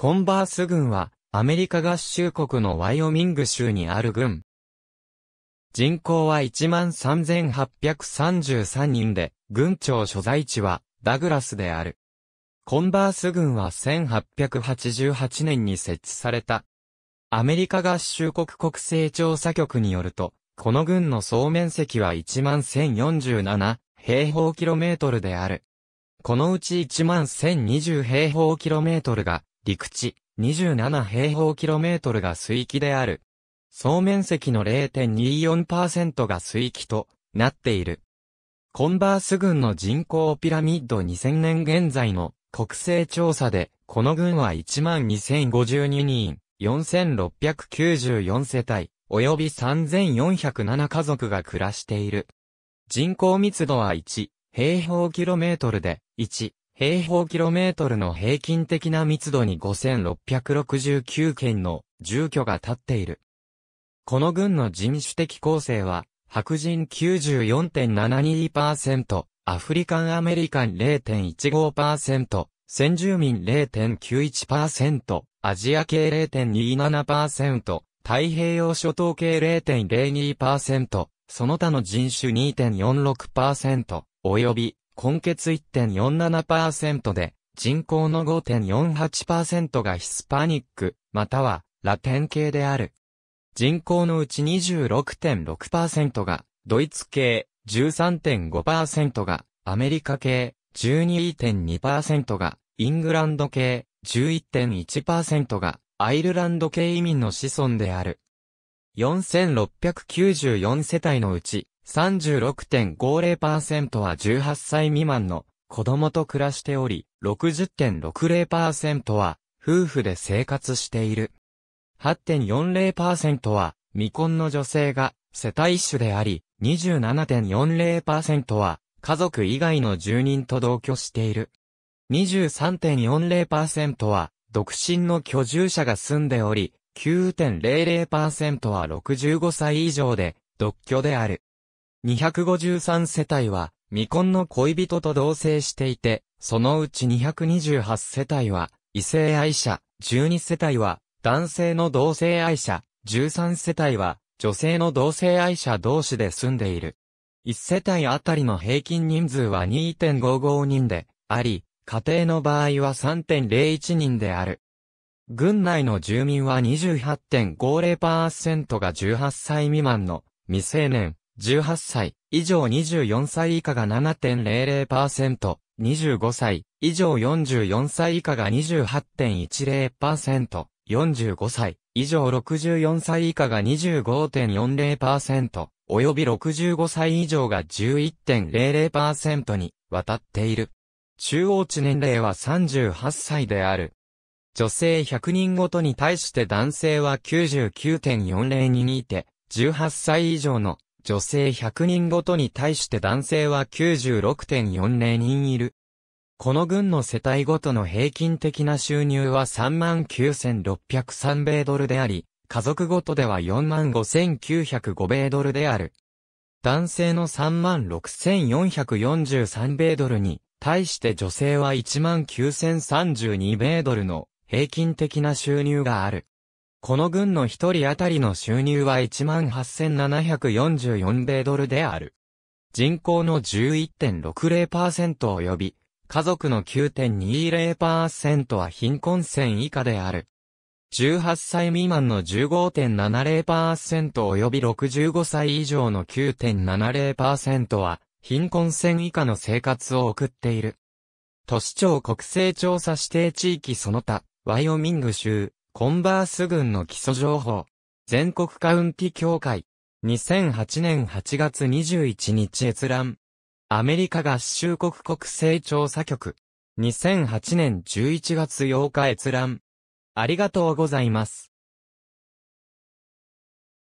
コンバース軍は、アメリカ合衆国のワイオミング州にある軍。人口は13,833人で、軍庁所在地はダグラスである。コンバース軍は1888年に設置された。アメリカ合衆国国勢調査局によると、この軍の総面積は11,047平方キロメートルである。このうち11,020平方キロメートルが陸地27平方キロメートルが水域である。総面積の0.24%が水域となっている。コンバース軍の人口ピラミッド2000年現在の国勢調査で、この軍は12,052人、4,694世帯、及び3,407家族が暮らしている。人口密度は1、平方キロメートルで、1、平方キロメートルの平均的な密度に5669件の住居が建っている。この軍の人種的構成は、白人94.72%、アフリカンアメリカン0.15%、先住民0.91%、アジア系0.27%、太平洋諸島系0.02%、その他の人種2.46%、及び根血1.47%で、人口の5.48%がヒスパニック、またはラテン系である。人口のうち26.6%がドイツ系、13.5%がアメリカ系、12.2%がイングランド系、11.1%がアイルランド系移民の子孫である。4694世帯のうち36.50%は18歳未満の子供と暮らしており、60.60%は夫婦で生活している。8.40%は未婚の女性が世帯主であり、27.40%は家族以外の住人と同居している。23.40%は独身の居住者が住んでおり、9.00%は65歳以上で独居である。253世帯は未婚の恋人と同棲していて、そのうち228世帯は異性愛者、12世帯は男性の同性愛者、13世帯は女性の同性愛者同士で住んでいる。1世帯あたりの平均人数は2.55人であり、家庭の場合は3.01人である。軍内の住民は28.50%が18歳未満の未成年、18歳以上24歳以下が7.00%、25歳以上44歳以下が28.10%、45歳以上64歳以下が25.40%、および65歳以上が11.00%に渡っている。中央値年齢は38歳である。女性100人ごとに対して男性は99.40人にいて、18歳以上の女性100人ごとに対して男性は96.40人いる。この軍の世帯ごとの平均的な収入は39,603米ドルであり、家族ごとでは45,905米ドルである。男性の36,443米ドルに、対して女性は19,032米ドルの平均的な収入がある。この軍の一人当たりの収入は18,744米ドルである。人口の11.60%及び、家族の9.20%は貧困線以下である。18歳未満の15.70%及び65歳以上の9.70%は、貧困線以下の生活を送っている。都市庁国勢調査指定地域その他、ワイオミング州、コンバース軍の基礎情報。全国カウンティ協会。2008年8月21日閲覧。アメリカ合衆国国勢調査局。2008年11月8日閲覧。ありがとうございます。